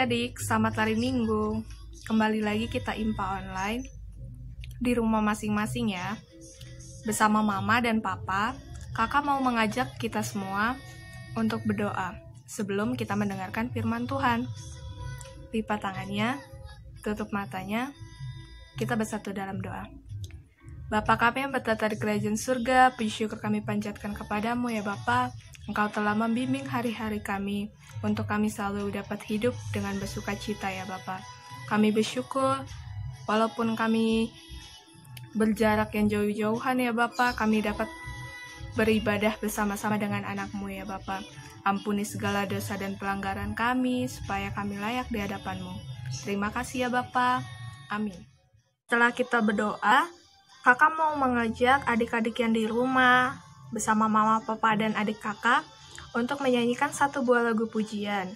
adik-adik, selamat hari Minggu. Kembali lagi kita IMPA online di rumah masing-masing ya. Bersama mama dan papa, kakak mau mengajak kita semua untuk berdoa sebelum kita mendengarkan firman Tuhan. Lipat tangannya, tutup matanya, kita bersatu dalam doa. Bapa kami yang bertata di kerajaan surga, puji syukur kami panjatkan kepadamu ya Bapak Engkau telah membimbing hari-hari kami, untuk kami selalu dapat hidup dengan bersuka cita ya Bapa. Kami bersyukur, walaupun kami berjarak yang jauh-jauhan ya Bapa, kami dapat beribadah bersama-sama dengan anakmu ya Bapa. Ampuni segala dosa dan pelanggaran kami, supaya kami layak di hadapanmu. Terima kasih ya Bapa. Amin. Setelah kita berdoa, kakak mau mengajak adik-adik yang di rumah bersama mama, papa, dan adik kakak untuk menyanyikan satu buah lagu pujian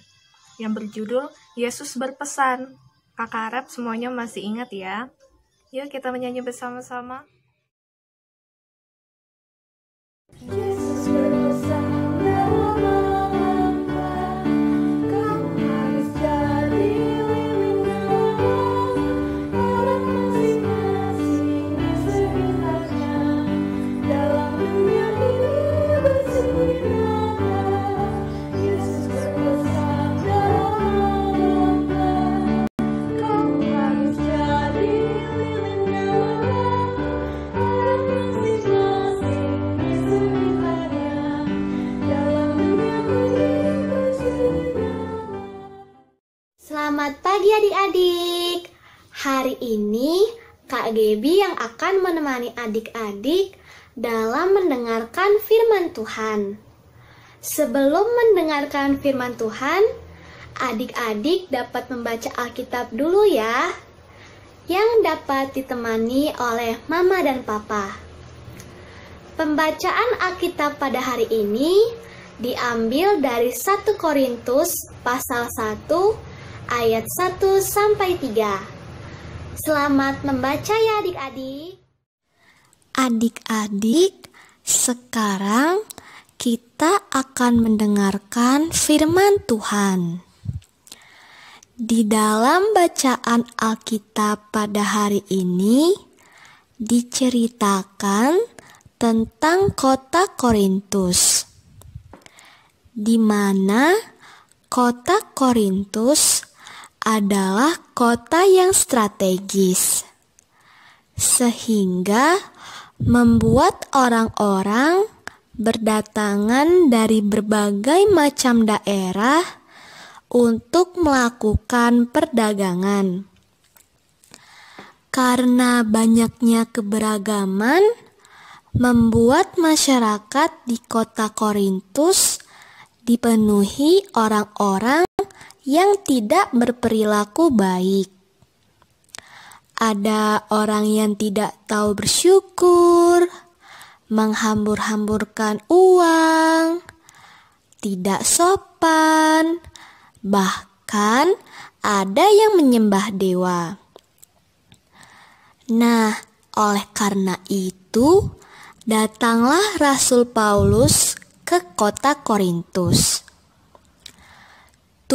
yang berjudul Yesus Berpesan. Kakak harap semuanya masih ingat ya. Yuk kita menyanyi bersama-sama. Yeah. Hari ini Kak Gebi yang akan menemani adik-adik dalam mendengarkan firman Tuhan. Sebelum mendengarkan firman Tuhan, adik-adik dapat membaca Alkitab dulu ya, yang dapat ditemani oleh Mama dan Papa. Pembacaan Alkitab pada hari ini diambil dari 1 Korintus pasal 1 ayat 1 sampai 3. Selamat membaca ya adik-adik. Adik-adik, sekarang kita akan mendengarkan firman Tuhan. Di dalam bacaan Alkitab pada hari ini diceritakan tentang kota Korintus. Di mana kota Korintus adalah kota yang strategis, sehingga membuat orang-orang berdatangan dari berbagai macam daerah untuk melakukan perdagangan. Karena banyaknya keberagaman, membuat masyarakat di kota Korintus dipenuhi orang-orang yang tidak berperilaku baik. Ada orang yang tidak tahu bersyukur, menghambur-hamburkan uang, tidak sopan, bahkan ada yang menyembah dewa. Nah, oleh karena itu, datanglah Rasul Paulus ke kota Korintus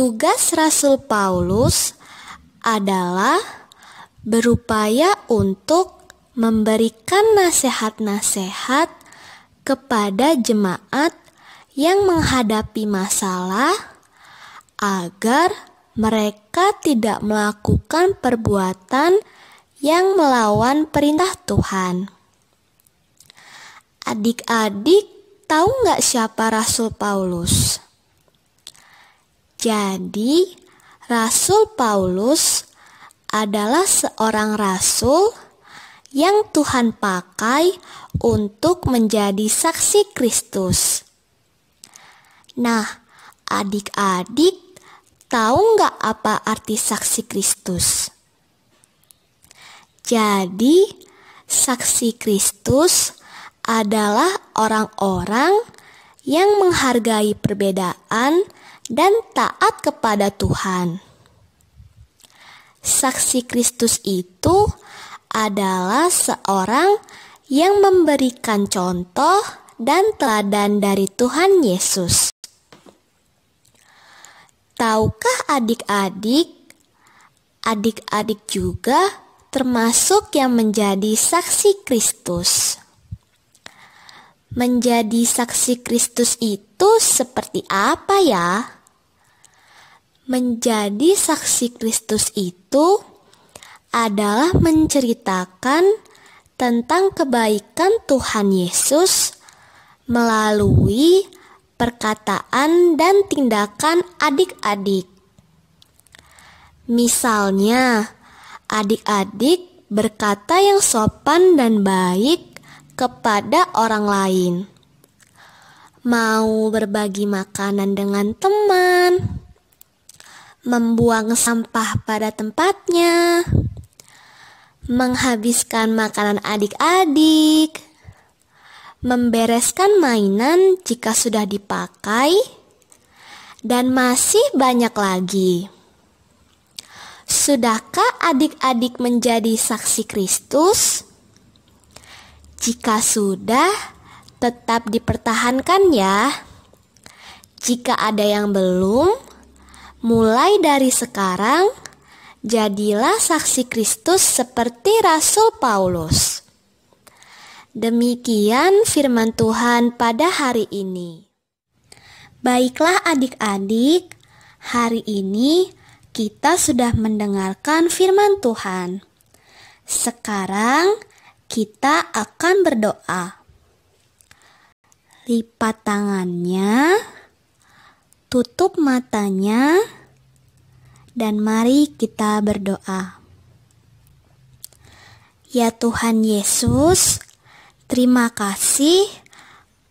Tugas Rasul Paulus adalah berupaya untuk memberikan nasihat-nasihat kepada jemaat yang menghadapi masalah agar mereka tidak melakukan perbuatan yang melawan perintah Tuhan. Adik-adik tahu nggak siapa Rasul Paulus? Jadi, Rasul Paulus adalah seorang rasul yang Tuhan pakai untuk menjadi saksi Kristus. Nah, adik-adik, tahu nggak apa arti saksi Kristus? Jadi, saksi Kristus adalah orang-orang yang menghargai perbedaan dan taat kepada Tuhan. Saksi Kristus itu adalah seorang yang memberikan contoh dan teladan dari Tuhan Yesus. Tahukah adik-adik? Adik-adik juga termasuk yang menjadi saksi Kristus. Menjadi saksi Kristus itu seperti apa ya? Menjadi saksi Kristus itu adalah menceritakan tentang kebaikan Tuhan Yesus melalui perkataan dan tindakan adik-adik. Misalnya, adik-adik berkata yang sopan dan baik kepada orang lain, mau berbagi makanan dengan teman membuang sampah pada tempatnya, menghabiskan makanan adik-adik, membereskan mainan jika sudah dipakai, dan masih banyak lagi. Sudahkah adik-adik menjadi saksi Kristus? Jika sudah, tetap dipertahankan ya. Jika ada yang belum, Mulai dari sekarang, jadilah saksi Kristus seperti Rasul Paulus. Demikian firman Tuhan pada hari ini. Baiklah, adik-adik, hari ini kita sudah mendengarkan firman Tuhan. Sekarang kita akan berdoa. Lipat tangannya Tutup matanya dan mari kita berdoa. Ya Tuhan Yesus, terima kasih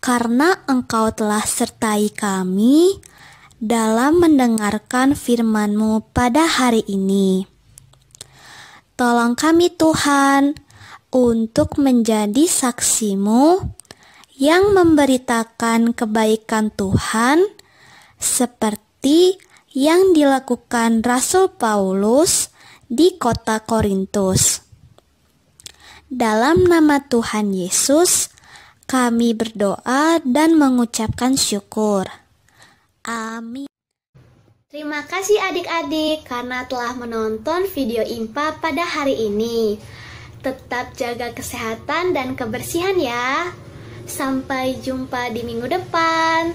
karena Engkau telah sertai kami dalam mendengarkan firman-Mu pada hari ini. Tolong kami Tuhan untuk menjadi saksimu yang memberitakan kebaikan Tuhan seperti yang dilakukan Rasul Paulus di kota Korintus. Dalam nama Tuhan Yesus, kami berdoa dan mengucapkan syukur. Amin. Terima kasih adik-adik karena telah menonton video IMPA pada hari ini. Tetap jaga kesehatan dan kebersihan ya. Sampai jumpa di minggu depan.